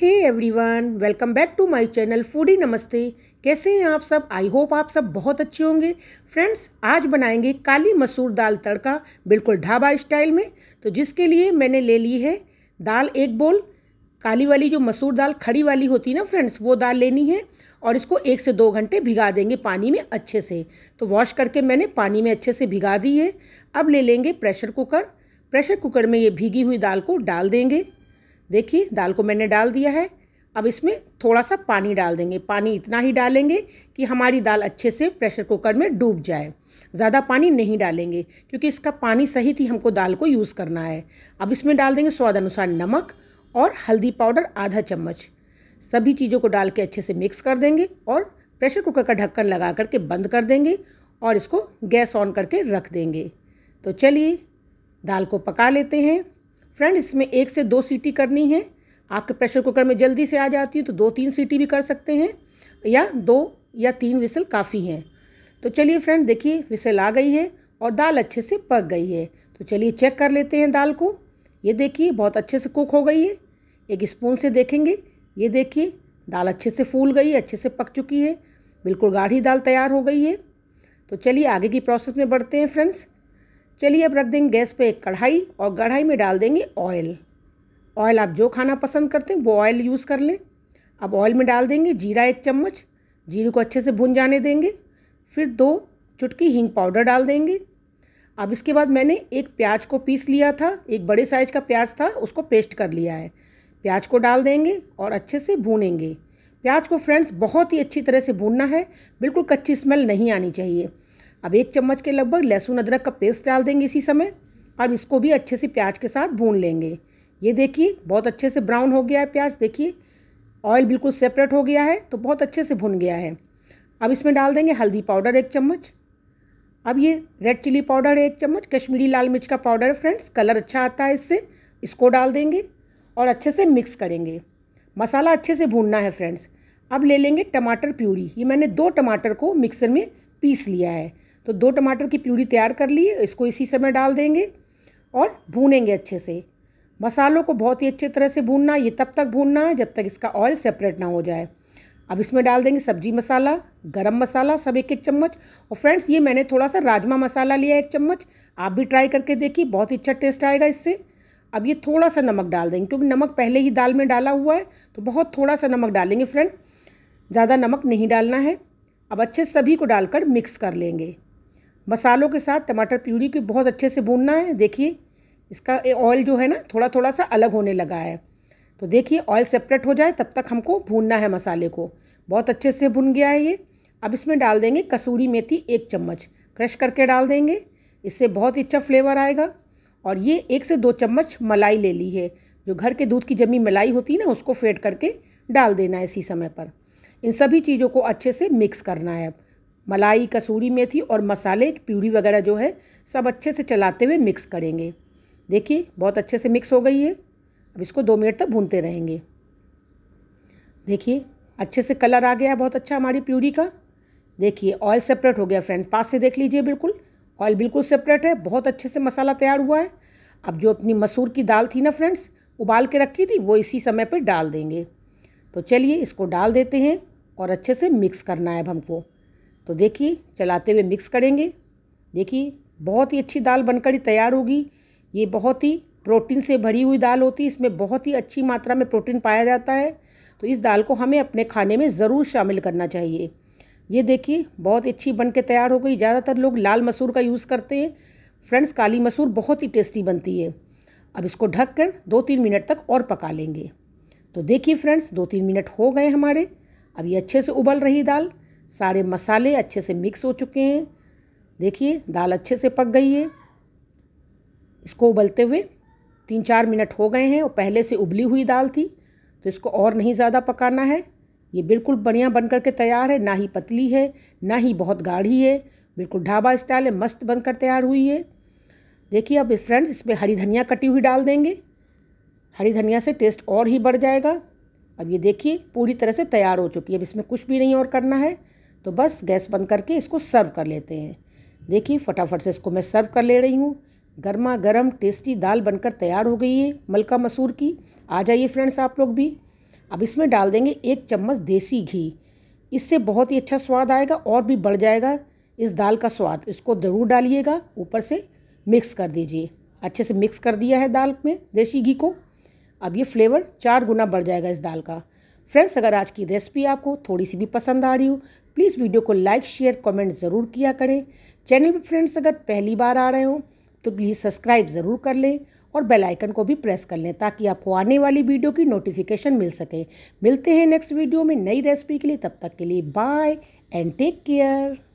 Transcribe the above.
hey everyone welcome back to my channel foodie नमस्ते कैसे हैं आप सब आई होप आप सब बहुत अच्छे होंगे फ्रेंड्स आज बनाएंगे काली मसूर दाल तड़का बिल्कुल ढाबा स्टाइल में तो जिसके लिए मैंने ले ली है दाल एक बोल काली वाली जो मसूर दाल खड़ी वाली होती है ना फ्रेंड्स वो दाल लेनी है और इसको एक से दो घंटे भिगा देंगे पानी में अच्छे से तो वॉश करके मैंने पानी में अच्छे से भिगा दी है अब ले लेंगे प्रेशर कुकर प्रेशर कुकर में ये भीगी हुई दाल को डाल देंगे देखिए दाल को मैंने डाल दिया है अब इसमें थोड़ा सा पानी डाल देंगे पानी इतना ही डालेंगे कि हमारी दाल अच्छे से प्रेशर कुकर में डूब जाए ज़्यादा पानी नहीं डालेंगे क्योंकि इसका पानी सहित ही हमको दाल को यूज़ करना है अब इसमें डाल देंगे स्वाद अनुसार नमक और हल्दी पाउडर आधा चम्मच सभी चीज़ों को डाल के अच्छे से मिक्स कर देंगे और प्रेशर कुकर का ढक्कन लगा करके बंद कर देंगे और इसको गैस ऑन करके रख देंगे तो चलिए दाल को पका लेते हैं फ्रेंड इसमें एक से दो सीटी करनी है आपके प्रेशर कुकर में जल्दी से आ जाती है तो दो तीन सीटी भी कर सकते हैं या दो या तीन विसल काफ़ी हैं तो चलिए फ्रेंड देखिए विसल आ गई है और दाल अच्छे से पक गई है तो चलिए चेक कर लेते हैं दाल को ये देखिए बहुत अच्छे से कुक हो गई है एक स्पून से देखेंगे ये देखिए दाल अच्छे से फूल गई है अच्छे से पक चुकी है बिल्कुल गाढ़ी दाल तैयार हो गई है तो चलिए आगे की प्रोसेस में बढ़ते हैं फ्रेंड्स चलिए अब रख देंगे गैस पे एक कढ़ाई और कढ़ाई में डाल देंगे ऑयल ऑयल आप जो खाना पसंद करते हैं वो ऑयल यूज़ कर लें अब ऑयल में डाल देंगे जीरा एक चम्मच जीरे को अच्छे से भुन जाने देंगे फिर दो चुटकी हींग पाउडर डाल देंगे अब इसके बाद मैंने एक प्याज को पीस लिया था एक बड़े साइज का प्याज था उसको पेस्ट कर लिया है प्याज को डाल देंगे और अच्छे से भूनेंगे प्याज को फ्रेंड्स बहुत ही अच्छी तरह से भूनना है बिल्कुल कच्ची स्मेल नहीं आनी चाहिए अब एक चम्मच के लगभग लहसुन अदरक का पेस्ट डाल देंगे इसी समय अब इसको भी अच्छे से प्याज के साथ भून लेंगे ये देखिए बहुत अच्छे से ब्राउन हो गया है प्याज देखिए ऑयल बिल्कुल सेपरेट हो गया है तो बहुत अच्छे से भुन गया है अब इसमें डाल देंगे हल्दी पाउडर एक चम्मच अब ये रेड चिली पाउडर है एक चम्मच कश्मीरी लाल मिर्च का पाउडर है फ्रेंड्स कलर अच्छा आता है इससे इसको डाल देंगे और अच्छे से मिक्स करेंगे मसाला अच्छे से भूनना है फ्रेंड्स अब ले लेंगे टमाटर प्यूरी ये मैंने दो टमाटर को मिक्सर में पीस लिया है तो दो टमाटर की प्यूरी तैयार कर ली इसको इसी समय डाल देंगे और भूनेंगे अच्छे से मसालों को बहुत ही अच्छे तरह से भूनना ये तब तक भूनना है जब तक इसका ऑयल सेपरेट ना हो जाए अब इसमें डाल देंगे सब्जी मसाला गरम मसाला सब एक एक चम्मच और फ्रेंड्स ये मैंने थोड़ा सा राजमा मसाला लिया एक चम्मच आप भी ट्राई करके देखिए बहुत ही अच्छा टेस्ट आएगा इससे अब ये थोड़ा सा नमक डाल देंगे क्योंकि नमक पहले ही दाल में डाला हुआ है तो बहुत थोड़ा सा नमक डालेंगे फ्रेंड ज़्यादा नमक नहीं डालना है अब अच्छे सभी को डालकर मिक्स कर लेंगे मसालों के साथ टमाटर प्यूरी को बहुत अच्छे से भूनना है देखिए इसका ऑयल जो है ना थोड़ा थोड़ा सा अलग होने लगा है तो देखिए ऑयल सेपरेट हो जाए तब तक हमको भूनना है मसाले को बहुत अच्छे से भुन गया है ये अब इसमें डाल देंगे कसूरी मेथी एक चम्मच क्रश करके डाल देंगे इससे बहुत ही अच्छा फ्लेवर आएगा और ये एक से दो चम्मच मलाई ले ली है जो घर के दूध की जमी मलाई होती है ना उसको फेट करके डाल देना है इसी समय पर इन सभी चीज़ों को अच्छे से मिक्स करना है अब मलाई कसूरी मेथी और मसाले प्यूरी वगैरह जो है सब अच्छे से चलाते हुए मिक्स करेंगे देखिए बहुत अच्छे से मिक्स हो गई है अब इसको दो मिनट तक भूनते रहेंगे देखिए अच्छे से कलर आ गया बहुत अच्छा हमारी प्यूरी का देखिए ऑयल सेपरेट हो गया फ्रेंड पास से देख लीजिए बिल्कुल ऑयल बिल्कुल सेपरेट है बहुत अच्छे से मसाला तैयार हुआ है अब जो अपनी मसूर की दाल थी ना फ्रेंड्स उबाल के रखी थी वो इसी समय पर डाल देंगे तो चलिए इसको डाल देते हैं और अच्छे से मिक्स करना है अब हमको तो देखिए चलाते हुए मिक्स करेंगे देखिए बहुत ही अच्छी दाल बनकर ही तैयार होगी ये बहुत ही प्रोटीन से भरी हुई दाल होती है इसमें बहुत ही अच्छी मात्रा में प्रोटीन पाया जाता है तो इस दाल को हमें अपने खाने में ज़रूर शामिल करना चाहिए ये देखिए बहुत अच्छी बन के तैयार हो गई ज़्यादातर लोग लाल मसूर का यूज़ करते हैं फ्रेंड्स काली मसूर बहुत ही टेस्टी बनती है अब इसको ढक कर दो तीन मिनट तक और पका लेंगे तो देखिए फ्रेंड्स दो तीन मिनट हो गए हमारे अब ये अच्छे से उबल रही दाल सारे मसाले अच्छे से मिक्स हो चुके हैं देखिए दाल अच्छे से पक गई है इसको उबलते हुए तीन चार मिनट हो गए हैं और पहले से उबली हुई दाल थी तो इसको और नहीं ज़्यादा पकाना है ये बिल्कुल बढ़िया बनकर के तैयार है ना ही पतली है ना ही बहुत गाढ़ी है बिल्कुल ढाबा स्टाइल है मस्त बनकर तैयार हुई है देखिए अब फ्रेंड्स इसमें हरी धनिया कटी हुई डाल देंगे हरी धनिया से टेस्ट और ही बढ़ जाएगा अब ये देखिए पूरी तरह से तैयार हो चुकी है अब इसमें कुछ भी नहीं और करना है तो बस गैस बंद करके इसको सर्व कर लेते हैं देखिए फटाफट से इसको मैं सर्व कर ले रही हूँ गर्मा गर्म टेस्टी दाल बनकर तैयार हो गई है मलका मसूर की आ जाइए फ्रेंड्स आप लोग भी अब इसमें डाल देंगे एक चम्मच देसी घी इससे बहुत ही अच्छा स्वाद आएगा और भी बढ़ जाएगा इस दाल का स्वाद इसको ज़रूर डालिएगा ऊपर से मिक्स कर दीजिए अच्छे से मिक्स कर दिया है दाल में देसी घी को अब ये फ्लेवर चार गुना बढ़ जाएगा इस दाल का फ्रेंड्स अगर आज की रेसिपी आपको थोड़ी सी भी पसंद आ रही हो प्लीज़ वीडियो को लाइक शेयर कमेंट ज़रूर किया करें चैनल पर फ्रेंड्स अगर पहली बार आ रहे हो तो प्लीज़ सब्सक्राइब ज़रूर कर लें और बेल आइकन को भी प्रेस कर लें ताकि आपको आने वाली वीडियो की नोटिफिकेशन मिल सके मिलते हैं नेक्स्ट वीडियो में नई रेसिपी के लिए तब तक के लिए बाय एंड टेक केयर